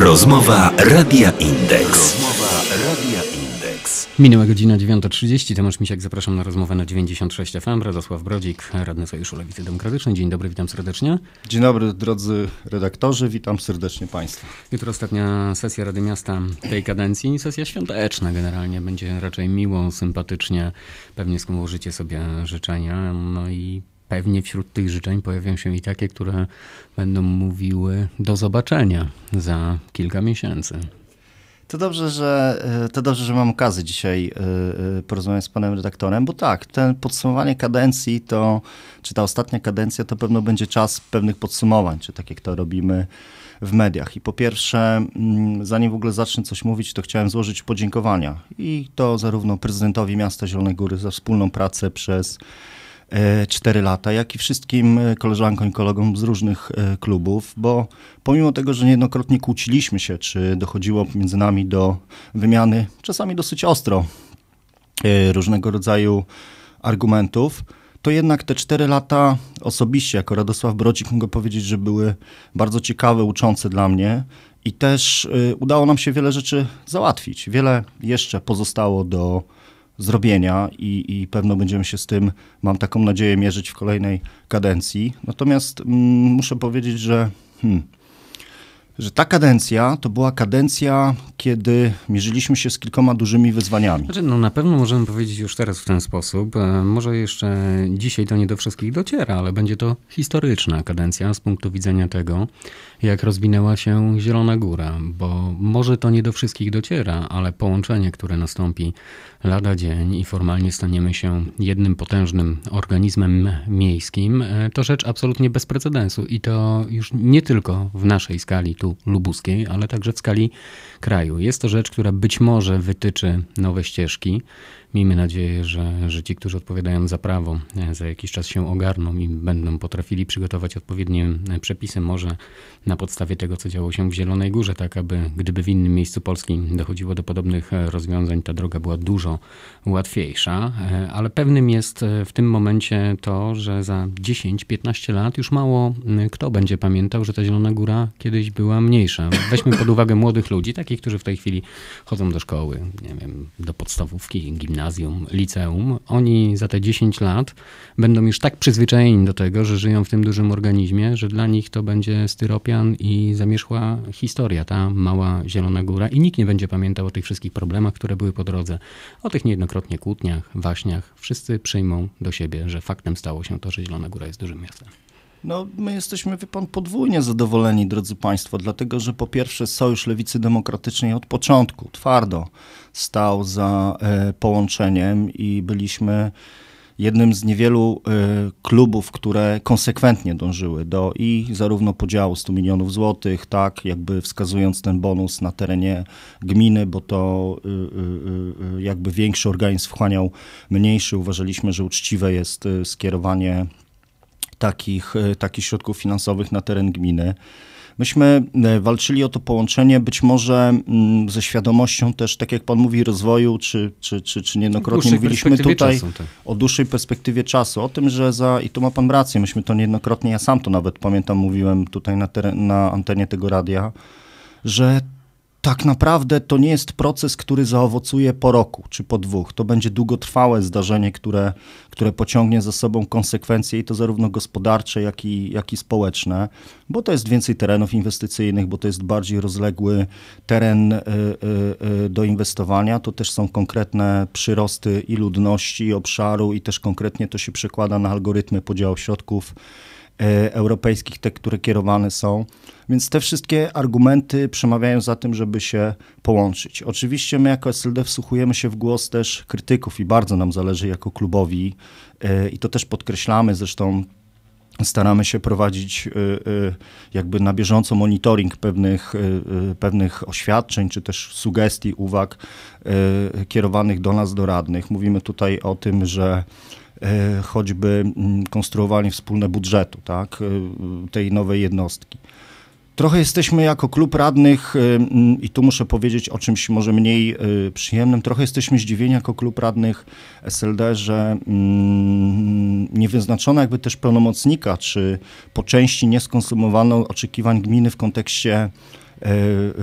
Rozmowa Radia Indeks. Rozmowa Radia Indeks. Minęła godzina 9.30. Tomasz Misiak, zapraszam na rozmowę na 96 FM. Radosław Brodzik, Radny Sojuszu Lewicy Demokratycznej. Dzień dobry, witam serdecznie. Dzień dobry drodzy redaktorzy, witam serdecznie Państwa. Jutro ostatnia sesja Rady Miasta tej kadencji. Sesja świąteczna generalnie. Będzie raczej miłą, sympatycznie. Pewnie skomużycie sobie życzenia. No i Pewnie wśród tych życzeń pojawią się i takie, które będą mówiły do zobaczenia za kilka miesięcy. To dobrze, że, e, to dobrze, że mam okazję dzisiaj e, e, porozmawiać z panem redaktorem, bo tak, ten podsumowanie kadencji to, czy ta ostatnia kadencja, to pewno będzie czas pewnych podsumowań, czy tak jak to robimy w mediach. I po pierwsze, mm, zanim w ogóle zacznę coś mówić, to chciałem złożyć podziękowania. I to zarówno prezydentowi miasta Zielonej Góry za wspólną pracę przez 4 e, lata, jak i wszystkim e, koleżankom i kolegom z różnych e, klubów, bo pomimo tego, że niejednokrotnie kłóciliśmy się, czy dochodziło między nami do wymiany, czasami dosyć ostro, różnego rodzaju argumentów, to jednak te 4 lata osobiście, jako Radosław Brodzik, mogę powiedzieć, że były bardzo ciekawe, uczące dla mnie. I też udało nam się wiele rzeczy załatwić. Wiele jeszcze pozostało do, zrobienia i, i pewno będziemy się z tym, mam taką nadzieję, mierzyć w kolejnej kadencji. Natomiast mm, muszę powiedzieć, że hmm, że ta kadencja to była kadencja, kiedy mierzyliśmy się z kilkoma dużymi wyzwaniami. Znaczy, no na pewno możemy powiedzieć już teraz w ten sposób. E, może jeszcze dzisiaj to nie do wszystkich dociera, ale będzie to historyczna kadencja z punktu widzenia tego, jak rozwinęła się Zielona Góra, bo może to nie do wszystkich dociera, ale połączenie, które nastąpi lada dzień i formalnie staniemy się jednym potężnym organizmem miejskim, e, to rzecz absolutnie bez precedensu i to już nie tylko w naszej skali Uniwersytetu Lubuskiej, ale także w skali kraju. Jest to rzecz, która być może wytyczy nowe ścieżki. Miejmy nadzieję, że, że ci, którzy odpowiadają za prawo, e, za jakiś czas się ogarną i będą potrafili przygotować odpowiednie e, przepisy, może na podstawie tego, co działo się w Zielonej Górze, tak aby gdyby w innym miejscu Polski dochodziło do podobnych e, rozwiązań, ta droga była dużo łatwiejsza. Ale pewnym jest w tym momencie to, że za 10-15 lat już mało kto będzie pamiętał, że ta Zielona Góra kiedyś była mniejsza. Weźmy pod uwagę młodych ludzi, takich, którzy w tej chwili chodzą do szkoły, nie wiem, do podstawówki, gimnazjum gimnazjum, liceum, oni za te 10 lat będą już tak przyzwyczajeni do tego, że żyją w tym dużym organizmie, że dla nich to będzie styropian i zamierzchła historia, ta mała zielona góra i nikt nie będzie pamiętał o tych wszystkich problemach, które były po drodze, o tych niejednokrotnie kłótniach, waśniach. Wszyscy przyjmą do siebie, że faktem stało się to, że Zielona Góra jest dużym miastem. No, my jesteśmy, wie pan, podwójnie zadowoleni, drodzy państwo, dlatego że po pierwsze Sojusz Lewicy Demokratycznej od początku twardo stał za e, połączeniem i byliśmy jednym z niewielu e, klubów, które konsekwentnie dążyły do i zarówno podziału 100 milionów złotych, tak, jakby wskazując ten bonus na terenie gminy, bo to e, jakby większy organizm wchłaniał mniejszy. Uważaliśmy, że uczciwe jest skierowanie takich, e, takich środków finansowych na teren gminy. Myśmy e, walczyli o to połączenie być może mm, ze świadomością też, tak jak Pan mówi, rozwoju, czy, czy, czy, czy niejednokrotnie mówiliśmy tutaj tak. o dłuższej perspektywie czasu, o tym, że za, i tu ma Pan rację, myśmy to niejednokrotnie, ja sam to nawet pamiętam, mówiłem tutaj na, teren, na antenie tego radia, że tak naprawdę to nie jest proces, który zaowocuje po roku czy po dwóch. To będzie długotrwałe zdarzenie, które, które pociągnie za sobą konsekwencje i to zarówno gospodarcze, jak i, jak i społeczne, bo to jest więcej terenów inwestycyjnych, bo to jest bardziej rozległy teren y, y, y, do inwestowania. To też są konkretne przyrosty i ludności, i obszaru, i też konkretnie to się przekłada na algorytmy podziału środków E, europejskich, te, które kierowane są. Więc te wszystkie argumenty przemawiają za tym, żeby się połączyć. Oczywiście my jako SLD wsłuchujemy się w głos też krytyków i bardzo nam zależy jako klubowi e, i to też podkreślamy, zresztą staramy się prowadzić y, y, jakby na bieżąco monitoring pewnych, y, pewnych oświadczeń, czy też sugestii, uwag kierowanych do nas, do radnych. Mówimy tutaj o tym, że choćby mm, konstruowanie wspólne budżetu tak, tej nowej jednostki. Trochę jesteśmy jako klub radnych, y, mm, i tu muszę powiedzieć o czymś może mniej y, przyjemnym, trochę jesteśmy zdziwieni jako klub radnych SLD, że mm, nie wyznaczono jakby też pełnomocnika, czy po części nie skonsumowano oczekiwań gminy w kontekście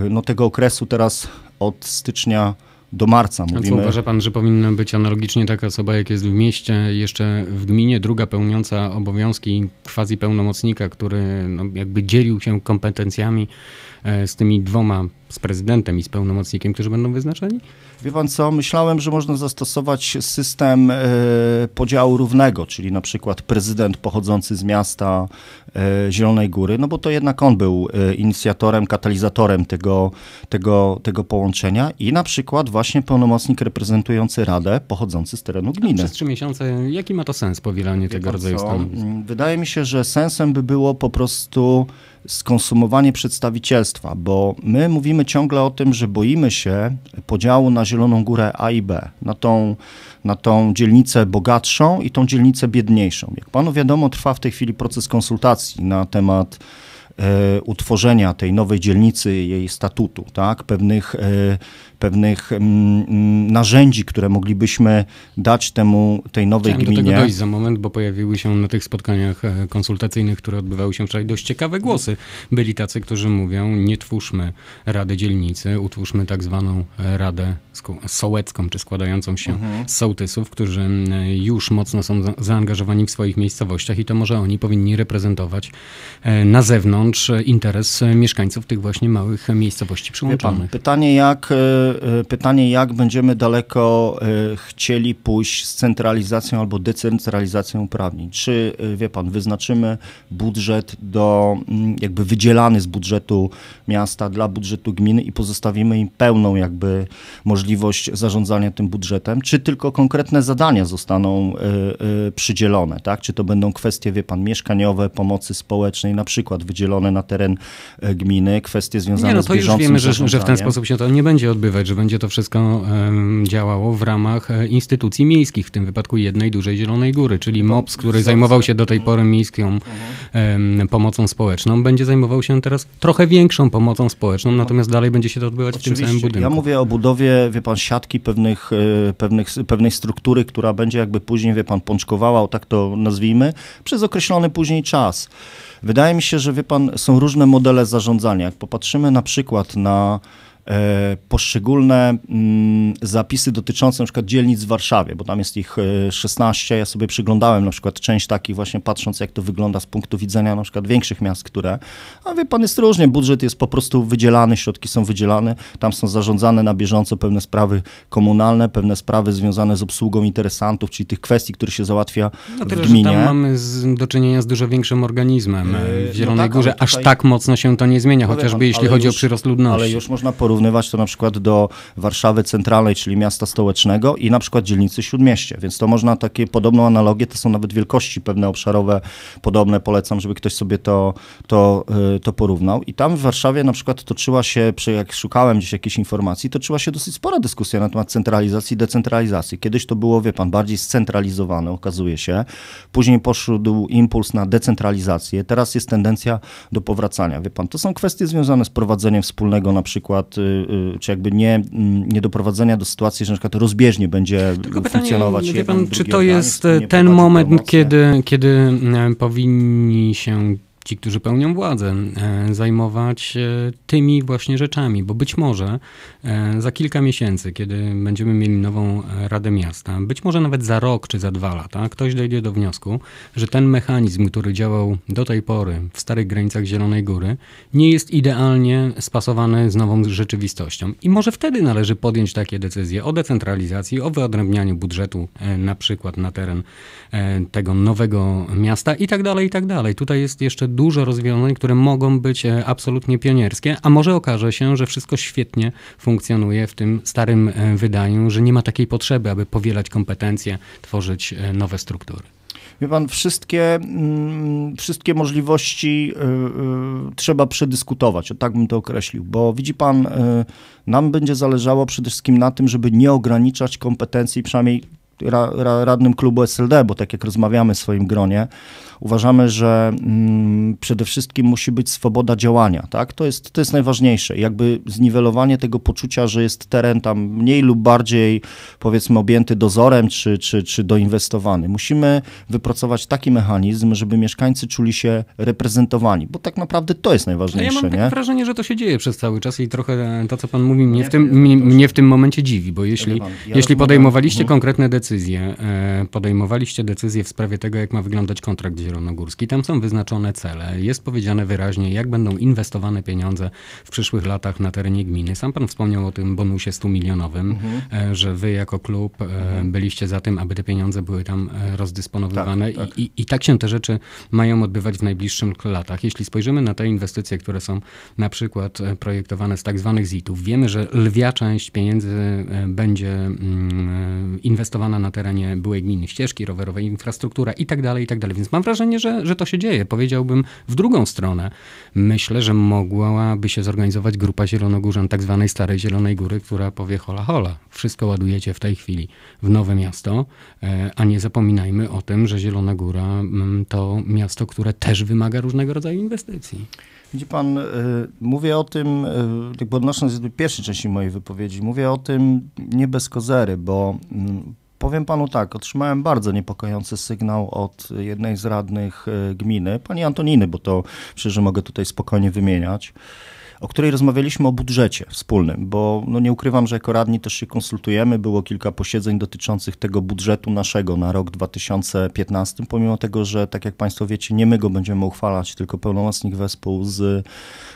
y, no, tego okresu teraz od stycznia do marca mówimy. A co uważa pan, że powinna być analogicznie taka osoba, jak jest w mieście, jeszcze w gminie, druga pełniąca obowiązki quasi pełnomocnika, który no, jakby dzielił się kompetencjami E, z tymi dwoma, z prezydentem i z pełnomocnikiem, którzy będą wyznaczeni? Wie pan co, myślałem, że można zastosować system e, podziału równego, czyli na przykład prezydent pochodzący z miasta e, Zielonej Góry, no bo to jednak on był inicjatorem, katalizatorem tego, tego, tego połączenia i na przykład właśnie pełnomocnik reprezentujący Radę pochodzący z terenu gminy. A przez trzy miesiące, jaki ma to sens powielanie Wie tego rodzaju stanowisk? Mm, wydaje mi się, że sensem by było po prostu skonsumowanie przedstawicielstwa, bo my mówimy ciągle o tym, że boimy się podziału na Zieloną Górę A i B, na tą, na tą dzielnicę bogatszą i tą dzielnicę biedniejszą. Jak panu wiadomo, trwa w tej chwili proces konsultacji na temat e, utworzenia tej nowej dzielnicy, jej statutu, tak, pewnych e, pewnych mm, mm, narzędzi, które moglibyśmy dać temu, tej nowej Chciałem gminie. do tego dojść za moment, bo pojawiły się na tych spotkaniach e, konsultacyjnych, które odbywały się wczoraj, dość ciekawe głosy. Byli tacy, którzy mówią, nie twórzmy Rady Dzielnicy, utwórzmy tak zwaną Radę Sołecką, czy składającą się mhm. z sołtysów, którzy mm, już mocno są zaangażowani w swoich miejscowościach i to może oni powinni reprezentować e, na zewnątrz interes mieszkańców tych właśnie małych miejscowości przyłączonych. Pan, pytanie jak e, Y, pytanie, jak będziemy daleko y, chcieli pójść z centralizacją albo decentralizacją uprawnień. Czy, y, wie pan, wyznaczymy budżet do, mm, jakby wydzielany z budżetu miasta dla budżetu gminy i pozostawimy im pełną jakby możliwość zarządzania tym budżetem, czy tylko konkretne zadania zostaną przydzielone, tak? Czy to będą kwestie, wie pan, mieszkaniowe, pomocy społecznej, na przykład wydzielone na teren gminy, kwestie związane z nie, no to już wiemy, że, że w ten sposób się to nie będzie odbywać że będzie to wszystko działało w ramach e, instytucji miejskich, w tym wypadku jednej dużej Zielonej Góry, czyli MOPS, który zajmował się do tej pory miejską mhm. pomocą społeczną, będzie zajmował się teraz trochę większą pomocą społeczną, natomiast dalej będzie się to odbywać Oczywiście. w tym samym budynku. Ja mówię o budowie, wie pan, siatki pewnych, e, pewnych, pewnej struktury, która będzie jakby później, wie pan, pączkowała, o tak to nazwijmy, przez określony później czas. Wydaje mi się, że wie pan, są różne modele zarządzania. Jak popatrzymy na przykład na E, poszczególne mm, zapisy dotyczące np. dzielnic w Warszawie, bo tam jest ich 16. E, ja sobie przyglądałem na przykład część takich właśnie patrząc jak to wygląda z punktu widzenia na przykład większych miast, które, a wie pan jest różnie, budżet jest po prostu wydzielany, środki są wydzielane, tam są zarządzane na bieżąco pewne sprawy komunalne, pewne sprawy związane z obsługą interesantów, czyli tych kwestii, które się załatwia no tyle, w gminie. Że tam mamy z, do czynienia z dużo większym organizmem e, w no Zielonej no tak, Górze, aż tak mocno się to nie zmienia, chociażby pan, jeśli chodzi już, o przyrost ludności. Ale już można porównać porównywać to na przykład do Warszawy centralnej, czyli miasta stołecznego i na przykład dzielnicy Śródmieście, więc to można takie podobną analogię, to są nawet wielkości pewne obszarowe podobne, polecam, żeby ktoś sobie to, to, y, to porównał. I tam w Warszawie na przykład toczyła się, jak szukałem gdzieś jakiejś informacji, toczyła się dosyć spora dyskusja na temat centralizacji i decentralizacji. Kiedyś to było, wie pan, bardziej scentralizowane, okazuje się. Później poszedł impuls na decentralizację. Teraz jest tendencja do powracania. Wie pan, to są kwestie związane z prowadzeniem wspólnego na przykład Y, y, czy jakby nie, mm, nie doprowadzenia do sytuacji, że na przykład rozbieżnie będzie Tylko funkcjonować. Pytanie, pan, czy to jest e, ten moment, kiedy, kiedy e, powinni się ci, którzy pełnią władzę, e, zajmować e, tymi właśnie rzeczami, bo być może e, za kilka miesięcy, kiedy będziemy mieli nową Radę Miasta, być może nawet za rok czy za dwa lata, ktoś dojdzie do wniosku, że ten mechanizm, który działał do tej pory w starych granicach Zielonej Góry, nie jest idealnie spasowany z nową rzeczywistością. I może wtedy należy podjąć takie decyzje o decentralizacji, o wyodrębnianiu budżetu na przykład na teren tego nowego miasta i tak dalej, i tak dalej. Tutaj jest jeszcze dużo rozwiązań, które mogą być e, absolutnie pionierskie, a może okaże się, że wszystko świetnie funkcjonuje w tym starym e, wydaniu, że nie ma takiej potrzeby, aby powielać kompetencje, tworzyć e, nowe struktury. Wie pan, wszystkie, mm, wszystkie możliwości trzeba przedyskutować, o tak bym to określił, bo widzi pan, nam będzie zależało przede wszystkim na tym, żeby nie ograniczać kompetencji, przynajmniej ra, ra, radnym klubu SLD, bo tak jak rozmawiamy w swoim gronie, uważamy, że mm, przede wszystkim musi być swoboda działania. Tak? To, jest, to jest najważniejsze. Jakby zniwelowanie tego poczucia, że jest teren tam mniej lub bardziej powiedzmy objęty dozorem czy, czy, czy doinwestowany. Musimy wypracować taki mechanizm, żeby mieszkańcy czuli się reprezentowani, bo tak naprawdę to jest najważniejsze. Ja mam wrażenie, że to się dzieje przez cały czas i trochę to, co pan mówi, mnie, nie, w, tym, mnie, mnie w tym momencie dziwi, bo jeśli, ja jeśli podejmowaliście mhm. konkretne decyzje, decyzje, podejmowaliście w sprawie tego, jak ma wyglądać kontrakt zielonogórski. Tam są wyznaczone cele, jest powiedziane wyraźnie, jak będą inwestowane pieniądze w przyszłych latach na terenie gminy. Sam pan wspomniał o tym bonusie 100 milionowym, mhm. E, że wy jako klub e, mhm. byliście za tym, aby te pieniądze były tam e, rozdysponowywane tak, tak. I, I, tak się te rzeczy mają odbywać w najbliższych latach. Jeśli spojrzymy na te inwestycje, które są na przykład projektowane z tak zwanych ZIT-ów, wiemy, że lwia część pieniędzy będzie mm, inwestowana na terenie byłej gminy ścieżki rowerowej, infrastruktura itd., tak itd. Tak Więc mam wrażenie, że, że to się dzieje. Powiedziałbym w drugą stronę. Myślę, że mogłaby się zorganizować grupa zielonogórzan tak zwanej Starej Zielonej Góry, która powie hola hola, wszystko ładujecie w tej chwili w nowe miasto, e, a nie zapominajmy o tym, że Zielona Góra mm, to miasto, które też wymaga różnego rodzaju inwestycji. Widzi pan, e, mówię o tym, e, jakby odnosząc się do pierwszej części mojej wypowiedzi, mówię o tym nie bez kozery, bo mm, Powiem panu tak, otrzymałem bardzo niepokojący sygnał od jednej z radnych e, gminy, pani Antoniny, bo to przecież mogę tutaj spokojnie wymieniać o której rozmawialiśmy o budżecie wspólnym, bo no nie ukrywam, że jako radni też się konsultujemy. Było kilka posiedzeń dotyczących tego budżetu naszego na rok 2015, pomimo tego, że tak jak Państwo wiecie, nie my go będziemy uchwalać, tylko pełnomocnik wespół z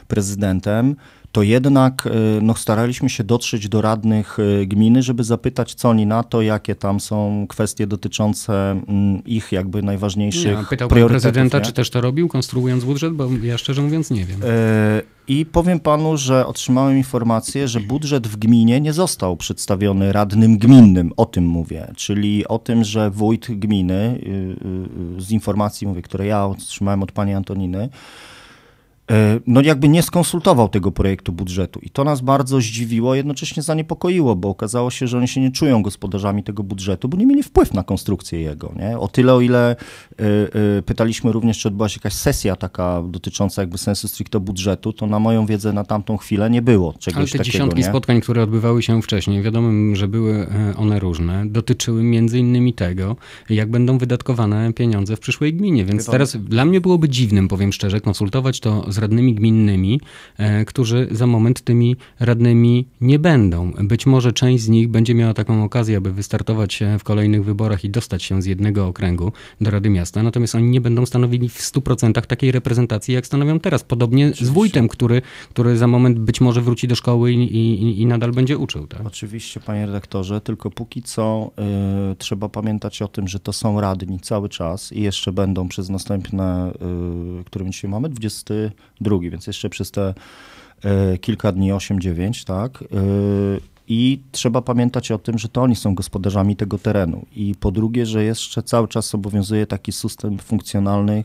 prezydentem to jednak y, no, staraliśmy się dotrzeć do radnych y, gminy, żeby zapytać, co oni na to, jakie tam są kwestie dotyczące mm, ich jakby najważniejszych nie, pytał Pytał prezydenta, nie? czy też to robił, konstruując budżet, bo ja szczerze mówiąc nie wiem. Y, i powiem panu, że otrzymałem informację, że budżet w gminie nie został przedstawiony radnym gminnym, o tym mówię, czyli o tym, że wójt gminy, y, y, y, z informacji mówię, które ja otrzymałem od pani Antoniny, E, no jakby nie skonsultował tego projektu budżetu. I to nas bardzo zdziwiło, jednocześnie zaniepokoiło, bo okazało się, że oni się nie czują gospodarzami tego budżetu, bo nie mieli wpływ na konstrukcję jego. Nie? O tyle, o ile e, e, pytaliśmy również, czy odbyła się jakaś sesja taka dotycząca jakby sensu stricte budżetu, to na moją wiedzę na tamtą chwilę nie było czegoś Ale te takiego, dziesiątki nie? spotkań, które odbywały się wcześniej, wiadomo, że były one różne, dotyczyły między innymi tego, jak będą wydatkowane pieniądze w przyszłej gminie. Więc Chyba. teraz dla mnie byłoby dziwnym, powiem szczerze, konsultować to z radnymi gminnymi, e, którzy za moment tymi radnymi nie będą. Być może część z nich będzie miała taką okazję, aby wystartować e, w kolejnych wyborach i dostać się z jednego okręgu do Rady Miasta, natomiast oni nie będą stanowili w 100% takiej reprezentacji, jak stanowią teraz. Podobnie Oczywiście. z wójtem, który, który za moment być może wróci do szkoły i, i, i nadal będzie uczył. Tak? Oczywiście, panie redaktorze, tylko póki co y, trzeba pamiętać o tym, że to są radni cały czas i jeszcze będą przez następne, y, którym dzisiaj mamy, 20 drugi, więc jeszcze przez te e, kilka dni, 8-9, tak. E, I trzeba pamiętać o tym, że to oni są gospodarzami tego terenu. I po drugie, że jeszcze cały czas obowiązuje taki system funkcjonalny,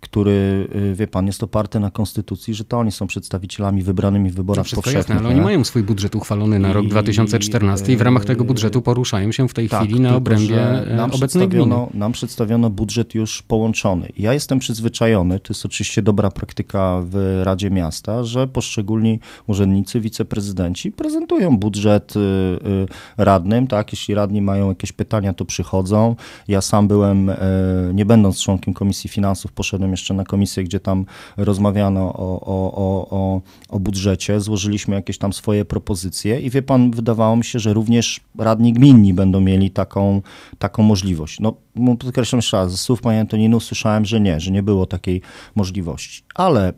który, y, wie pan, jest oparty na konstytucji, że to oni są przedstawicielami wybranymi w wyborach to powszechnych. Jasne, ale oni mają swój budżet uchwalony na rok 2014 i w ramach tego y, budżetu poruszają się w tej tak, chwili na obrębie y, nam obecnej gminy. Nam przedstawiono budżet już połączony. Ja jestem przyzwyczajony, to jest oczywiście dobra praktyka w Radzie Miasta, że poszczególni urzędnicy, wiceprezydenci prezentują budżet radnym, tak, jeśli radni mają jakieś pytania, to przychodzą. Ja sam byłem, nie będąc członkiem Komisji Finansów, poszedłem jeszcze na komisję, gdzie tam rozmawiano o, o, o, o, budżecie, złożyliśmy jakieś tam swoje propozycje i wie pan, wydawało mi się, że również radni gminni będą mieli taką, taką możliwość. No, podkreślam jeszcze raz, ze słów pani Antoninu słyszałem, że nie, że nie było takiej możliwości. Ale e,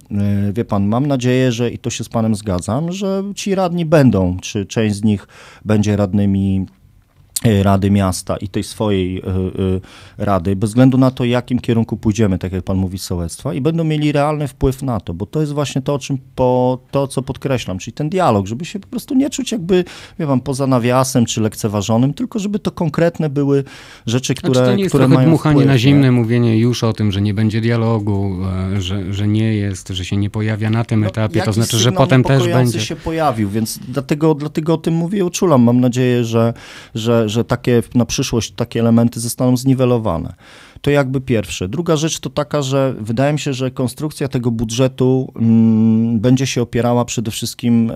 wie pan, mam nadzieję, że i to się z panem zgadzam, że ci radni będą, czy część z nich będzie radnymi Y, Rady Miasta i tej swojej y, y, Rady, bez względu na to, jakim kierunku pójdziemy, tak jak Pan mówi, sołectwa, i będą mieli realny wpływ na to, bo to jest właśnie to, o czym po, to, co podkreślam, czyli ten dialog, żeby się po prostu nie czuć jakby, wie Pan, poza nawiasem czy lekceważonym, tylko żeby to konkretne były rzeczy, które, znaczy to nie jest które mają dmuchanie wpływ, na zimne, nie? mówienie już o tym, że nie będzie dialogu, e, że, że nie jest, że się nie pojawia na tym no, etapie, to znaczy, że potem też będzie. się pojawił, więc dlatego, dlatego o tym mówię, uczulam. Mam nadzieję, że, że że takie na przyszłość takie elementy zostaną zniwelowane. To jakby pierwsze. Druga rzecz to taka, że wydaje mi się, że konstrukcja tego budżetu mm, będzie się opierała przede wszystkim e,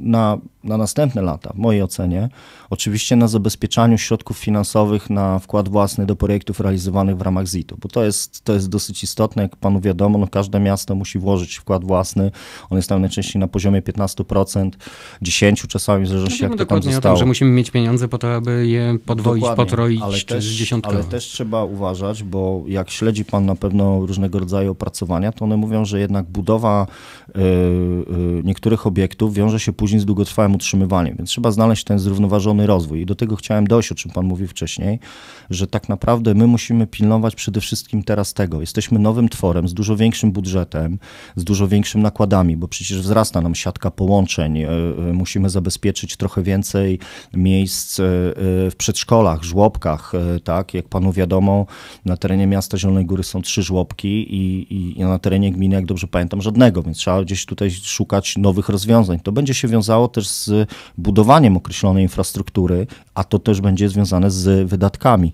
na, na następne lata, w mojej ocenie. Oczywiście na zabezpieczaniu środków finansowych na wkład własny do projektów realizowanych w ramach ZIT-u, bo to jest, to jest dosyć istotne. Jak panu wiadomo, no każde miasto musi włożyć wkład własny. On jest tam najczęściej na poziomie 15%, 10% czasami, w zależności no, jak to tam zostało. tym, że musimy mieć pieniądze po to, aby je podwoić, dokładnie, potroić, ale też, czy dziesiątkować. Ale też trzeba uważać, bo jak śledzi Pan na pewno różnego rodzaju opracowania, to one mówią, że jednak budowa e, e, niektórych obiektów wiąże się później z długotrwałym utrzymywaniem, więc trzeba znaleźć ten zrównoważony rozwój. I do tego chciałem dojść, o czym Pan mówił wcześniej, że tak naprawdę my musimy pilnować przede wszystkim teraz tego. Jesteśmy nowym tworem z dużo większym budżetem, z dużo większym nakładami, bo przecież wzrasta nam siatka połączeń, e, musimy zabezpieczyć trochę więcej miejsc w przedszkolach, żłobkach, tak, jak panu wiadomo, na terenie miasta Zielonej Góry są trzy żłobki i, i, i na terenie gminy, jak dobrze pamiętam, żadnego, więc trzeba gdzieś tutaj szukać nowych rozwiązań. To będzie się wiązało też z budowaniem określonej infrastruktury, a to też będzie związane z wydatkami.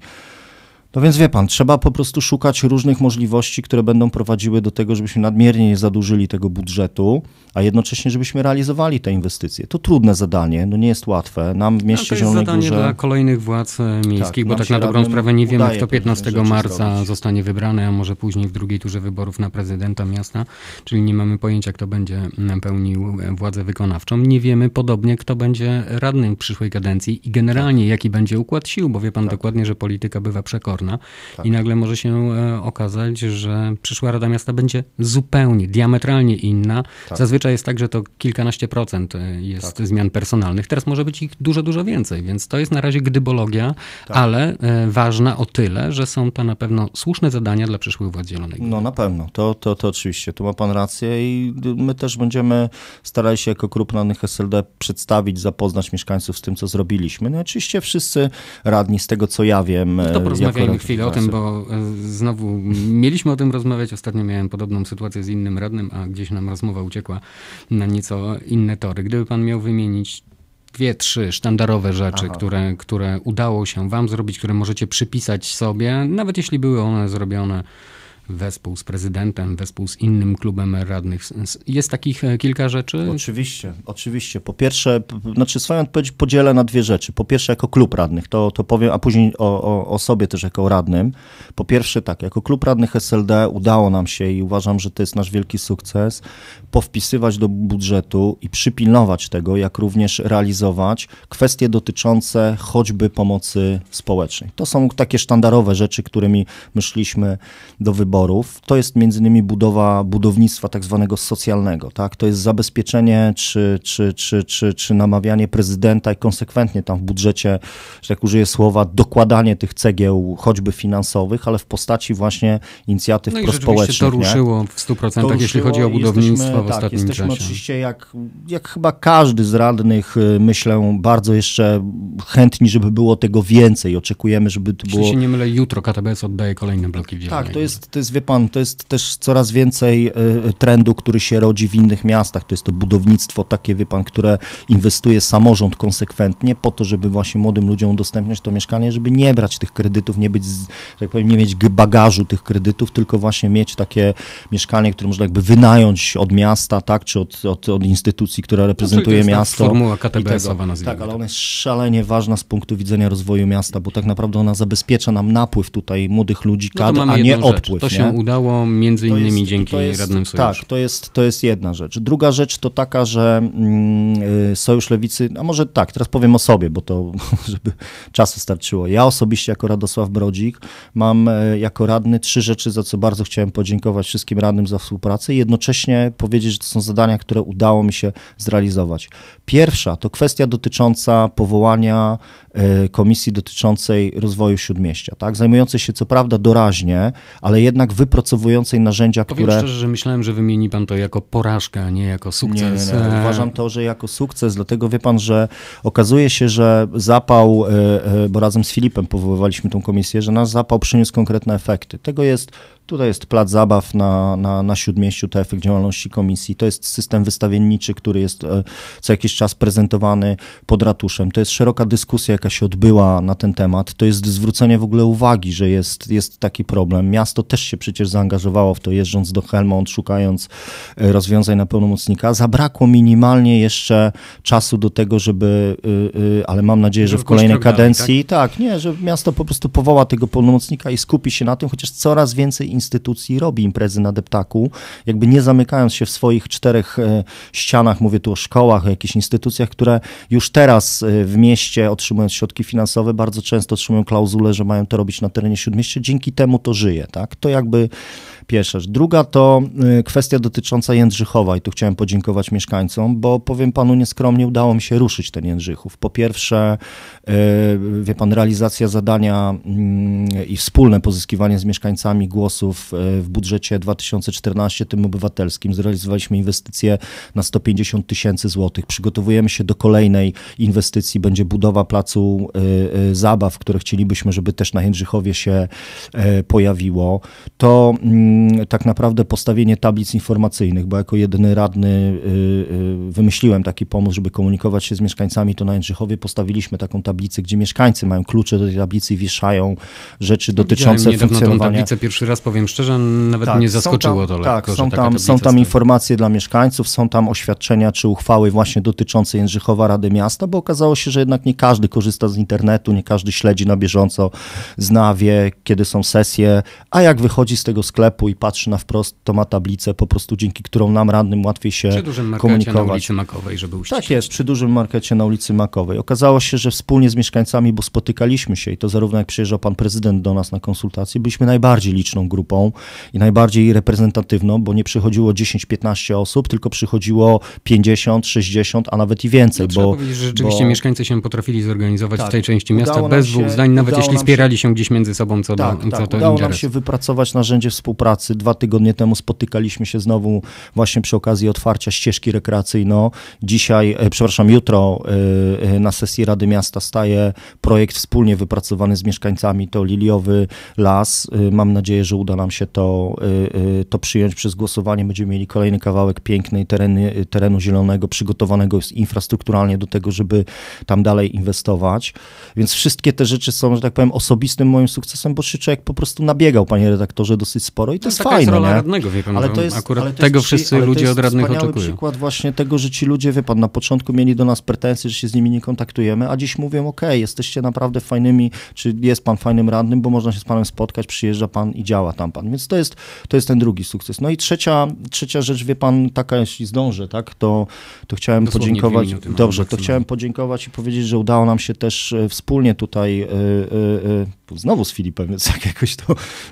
No więc wie pan, trzeba po prostu szukać różnych możliwości, które będą prowadziły do tego, żebyśmy nadmiernie nie zadłużyli tego budżetu, a jednocześnie, żebyśmy realizowali te inwestycje. To trudne zadanie, no nie jest łatwe. Nam w mieście no, to jest Zielonej zadanie Górze... dla kolejnych władz e, tak, miejskich, tak, bo tak na dobrą sprawę nie wiemy, kto 15 marca zrobić. zostanie wybrany, a może później w drugiej turze wyborów na prezydenta miasta, czyli nie mamy pojęcia, kto będzie pełnił władzę wykonawczą. Nie wiemy podobnie, kto będzie radnym w przyszłej kadencji i generalnie tak. jaki będzie układ sił, bo wie pan tak. dokładnie, że polityka bywa przekorna tak. i nagle może się e, okazać, że przyszła Rada Miasta będzie zupełnie, diametralnie inna. Tak. Zazwyczaj jest tak, że to kilkanaście procent e, jest tak. zmian personalnych. Teraz może być ich dużo, dużo więcej, więc to jest na razie gdybologia, tak. ale e, ważna o tyle, że są to na pewno słuszne zadania dla przyszłych władz Zielonej Góry. No na pewno, to, to, to oczywiście, tu ma pan rację i my też będziemy starali się jako Klub Radnych SLD przedstawić, zapoznać mieszkańców z tym, co zrobiliśmy. No oczywiście wszyscy radni, z tego co ja wiem, no to jako chwilę o tym, bo e, znowu mieliśmy o tym rozmawiać. Ostatnio miałem podobną sytuację z innym radnym, a gdzieś nam rozmowa uciekła na nieco inne tory. Gdyby pan miał wymienić dwie, trzy sztandarowe rzeczy, które, które udało się wam zrobić, które możecie przypisać sobie, nawet jeśli były one zrobione wespół z prezydentem, wespół z innym klubem radnych. Jest takich e, kilka rzeczy? Oczywiście, oczywiście. Po pierwsze, znaczy swoją odpowiedź podzielę na dwie rzeczy. Po pierwsze, jako klub radnych, to, to powiem, a później o, o, o sobie też jako radnym. Po pierwsze, tak, jako klub radnych SLD udało nam się i uważam, że to jest nasz wielki sukces, powpisywać do budżetu i przypilnować tego, jak również realizować kwestie dotyczące choćby pomocy społecznej. To są takie sztandarowe rzeczy, którymi myśliśmy do wyboru to jest między innymi budowa budownictwa tak zwanego socjalnego, tak? To jest zabezpieczenie czy, czy, czy, czy, czy namawianie prezydenta i konsekwentnie tam w budżecie, że tak użyję słowa, dokładanie tych cegieł choćby finansowych, ale w postaci właśnie inicjatyw no prospołecznych. to ruszyło w 100%, to jeśli chodzi o budownictwo jesteśmy, w tak, ostatnim tak, jesteśmy czasie. oczywiście jak, jak chyba każdy z radnych, y, myślę, bardzo jeszcze chętni, żeby było tego więcej. Oczekujemy, żeby to było... Jeśli się nie mylę, jutro KTBS oddaje kolejne bloki w Tak, to jest, to jest jest, wie pan, to jest też coraz więcej e, trendu, który się rodzi w innych miastach. To jest to budownictwo takie, wie pan, które inwestuje samorząd konsekwentnie po to, żeby właśnie młodym ludziom udostępniać to mieszkanie, żeby nie brać tych kredytów, nie być, tak powiem, nie mieć bagażu tych kredytów, tylko właśnie mieć takie mieszkanie, które można jakby wynająć od miasta, tak, czy od, od, od instytucji, która no, reprezentuje no, miasto. Formuła KTBS-owa Tak, ale ona tak. jest szalenie ważna z punktu widzenia rozwoju miasta, bo tak naprawdę ona zabezpiecza nam napływ tutaj młodych ludzi, no kadr, no a nie odpływ się mhm. udało między to innymi jest, dzięki jest, radnym tak, sojuszu. Tak, to jest, to jest jedna rzecz. Druga rzecz to taka, że yy, Sojusz Lewicy, a może tak, teraz powiem o sobie, bo to żeby czasu starczyło. Ja osobiście jako Radosław Brodzik mam yy, jako radny trzy rzeczy, za co bardzo chciałem podziękować wszystkim radnym za współpracę i jednocześnie powiedzieć, że to są zadania, które udało mi się zrealizować. Pierwsza to kwestia dotycząca powołania E, komisji dotyczącej rozwoju śródmieścia, tak? zajmującej się co prawda doraźnie, ale jednak wypracowującej narzędzia, Powiem które... szczerze, że myślałem, że wymieni pan to jako porażkę, a nie jako sukces. Nie, nie. E. Uważam to, że jako sukces, dlatego wie pan, że okazuje się, że zapał, e, bo razem z Filipem powoływaliśmy tą komisję, że nasz zapał przyniósł konkretne efekty. Tego jest Tutaj jest plac zabaw na, na, na Śródmieściu, to efekt działalności komisji. To jest system wystawienniczy, który jest e, co jakiś czas prezentowany pod ratuszem. To jest szeroka dyskusja, jaka się odbyła na ten temat. To jest zwrócenie w ogóle uwagi, że jest, jest taki problem. Miasto też się przecież zaangażowało w to, jeżdżąc do Helmont, szukając e, rozwiązań na pełnomocnika. Zabrakło minimalnie jeszcze czasu do tego, żeby, e, ale mam nadzieję, że w kolejnej tak? kadencji, tak? tak, nie, że miasto po prostu powoła tego pełnomocnika i skupi się na tym, chociaż coraz więcej instytucji robi imprezy na deptaku, jakby nie zamykając się w swoich czterech e, ścianach, mówię tu o szkołach, o jakichś instytucjach, które już teraz e, w mieście otrzymując środki finansowe, bardzo często otrzymują klauzulę, że mają to robić na terenie śródmieścia, dzięki temu to żyje, tak? To jakby pierwsza rzecz. Druga to y, kwestia dotycząca Jędrzychowa i tu chciałem podziękować mieszkańcom, bo powiem panu nieskromnie, udało mi się ruszyć ten Jędrzychów. Po pierwsze, y, wie pan, realizacja zadania mm, i wspólne pozyskiwanie z mieszkańcami głosów y, w budżecie 2014, tym obywatelskim, zrealizowaliśmy inwestycje na 150 tysięcy złotych. Przygotowujemy się do kolejnej inwestycji, będzie budowa placu zabaw, które chcielibyśmy, żeby też na Jędrzychowie się pojawiło. To mm, Mm, tak naprawdę postawienie tablic informacyjnych, bo jako jedyny radny y, y, wymyśliłem taki pomysł, żeby komunikować się z mieszkańcami, to na Jędrzychowie postawiliśmy taką tablicę, gdzie mieszkańcy mają klucze do tej tablicy i wieszają rzeczy dotyczące Widziałem funkcjonowania. Tą tablicę pierwszy raz, powiem szczerze, nawet tak, mnie zaskoczyło tam, to lekko, Tak, są tam, tak, są tam informacje dla mieszkańców, są tam oświadczenia czy uchwały właśnie dotyczące Jędrzychowa Rady Miasta, bo okazało się, że jednak nie każdy korzysta z internetu, nie każdy śledzi na bieżąco, zna, wie, kiedy są sesje, a jak wychodzi z tego sklepu, i patrzy na wprost, to ma tablicę po prostu, dzięki którą nam radnym łatwiej się komunikować. Przy dużym markecie komunikować. na ulicy Makowej, żeby uściślić. Tak jest, przy dużym markecie na ulicy Makowej. Okazało się, że wspólnie z mieszkańcami, bo spotykaliśmy się i to zarówno jak przyjeżdżał pan prezydent do nas na konsultacje, byliśmy najbardziej liczną grupą i najbardziej reprezentatywną, bo nie przychodziło 10-15 osób, tylko przychodziło 50, 60, a nawet i więcej. No, bo, trzeba powiedzieć, że rzeczywiście bo... mieszkańcy się potrafili zorganizować tak, w tej części miasta bez dwóch zdań, nawet jeśli spierali się, się gdzieś między sobą co tak, do co tak, to Udało nam się wypracować narzędzie współpracy pracy. Dwa tygodnie temu spotykaliśmy się znowu właśnie przy okazji otwarcia ścieżki rekreacyjno. Dzisiaj, e, przepraszam, jutro e, e, na sesji Rady Miasta staje projekt wspólnie wypracowany z mieszkańcami, to Liliowy Las. Mam nadzieję, że uda nam się to, to przyjąć przez głosowanie. Będziemy mieli kolejny kawałek pięknej tereny, terenu zielonego, przygotowanego infrastrukturalnie do tego, żeby tam dalej inwestować. Więc wszystkie te rzeczy są, że tak powiem, osobistym moim sukcesem, bo Szyczek po prostu nabiegał, panie redaktorze, dosyć sporo i to jest taka fajne. Jest rola nie? radnego, wie pan, ale no, to jest, akurat ale to jest tego wszyscy ale to ludzie od radnych oczekują. przykład właśnie tego, że ci ludzie, wie pan, na początku mieli do nas pretensje, że się z nimi nie kontaktujemy, a dziś mówią, ok, jesteście naprawdę fajnymi, czy jest pan fajnym radnym, bo można się z panem spotkać, przyjeżdża pan i działa tam pan. Więc to jest, to jest ten drugi sukces. No i trzecia, trzecia rzecz, wie pan, taka, jeśli zdążę, tak, to, to chciałem Dosłownie podziękować. Dobrze, to chciałem podziękować i powiedzieć, że udało nam się też e, wspólnie tutaj, y, y, y, znowu z Filipem, więc jak jakoś to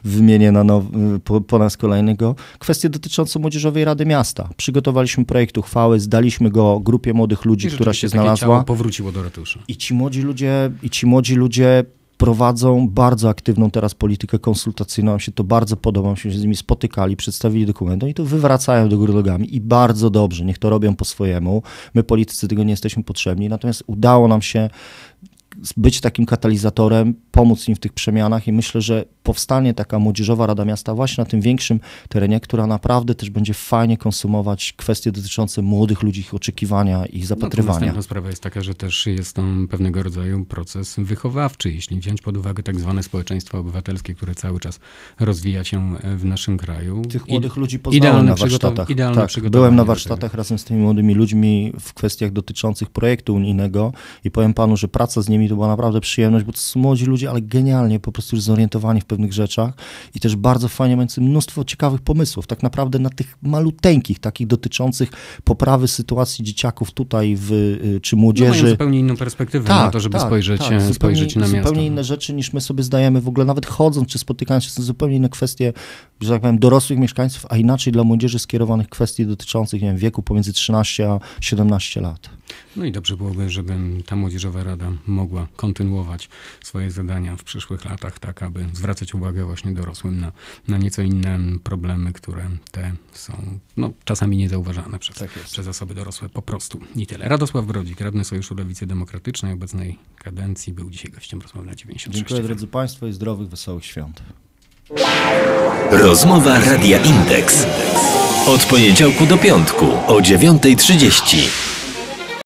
wymienię na nowo, e, po raz kolejny go, kwestię dotyczącą Młodzieżowej Rady Miasta. Przygotowaliśmy projekt uchwały, zdaliśmy go grupie młodych ludzi, I która się znalazła. powróciło do ratusza. I ci młodzi ludzie, i ci młodzi ludzie prowadzą bardzo aktywną teraz politykę konsultacyjną. Mi się to bardzo podoba, myśmy się z nimi spotykali, przedstawili dokumenty i to wywracają do góry nogami i bardzo dobrze, niech to robią po swojemu. My politycy tego nie jesteśmy potrzebni, natomiast udało nam się być takim katalizatorem, pomóc im w tych przemianach i myślę, że powstanie taka młodzieżowa Rada Miasta właśnie na tym większym terenie, która naprawdę też będzie fajnie konsumować kwestie dotyczące młodych ludzi, ich oczekiwania, i no zapatrywania. No, sprawa jest taka, że też jest tam pewnego rodzaju proces wychowawczy, jeśli wziąć pod uwagę tak zwane społeczeństwo obywatelskie, które cały czas rozwija się e, w naszym kraju. Tych młodych I, ludzi poznałem na warsztatach. Tak, byłem na warsztatach razem z tymi młodymi ludźmi w kwestiach dotyczących projektu unijnego i powiem panu, że praca z nimi to to była naprawdę przyjemność, bo to są młodzi ludzie, ale genialnie po prostu już zorientowani w pewnych rzeczach i też bardzo fajnie mający mnóstwo ciekawych pomysłów, tak naprawdę na tych maluteńkich, takich dotyczących poprawy sytuacji dzieciaków tutaj w, y, czy młodzieży. No mają zupełnie inną perspektywę tak, na to, żeby tak, spojrzeć, tak, e, zupełnie, spojrzeć na miasto. Zupełnie inne rzeczy niż my sobie zdajemy w ogóle, nawet chodząc czy spotykając się, są zupełnie inne kwestie, że tak powiem, dorosłych mieszkańców, a inaczej dla młodzieży skierowanych kwestii dotyczących nie wiem, wieku pomiędzy 13 a 17 lat. No i dobrze byłoby, żeby ta młodzieżowa rada mogła kontynuować swoje zadania w przyszłych latach, tak aby zwracać uwagę właśnie dorosłym na, na nieco inne problemy, które te są no, czasami niezauważane przez, tak przez osoby dorosłe po prostu. I tyle. Radosław Grodzik, radny Sojuszu Lewicy Demokratycznej obecnej kadencji, był dzisiaj gościem rozmowy na 96. Dziękuję drodzy Państwo i zdrowych, wesołych świąt. Rozmowa Radia Indeks. Od poniedziałku do piątku o 9.30.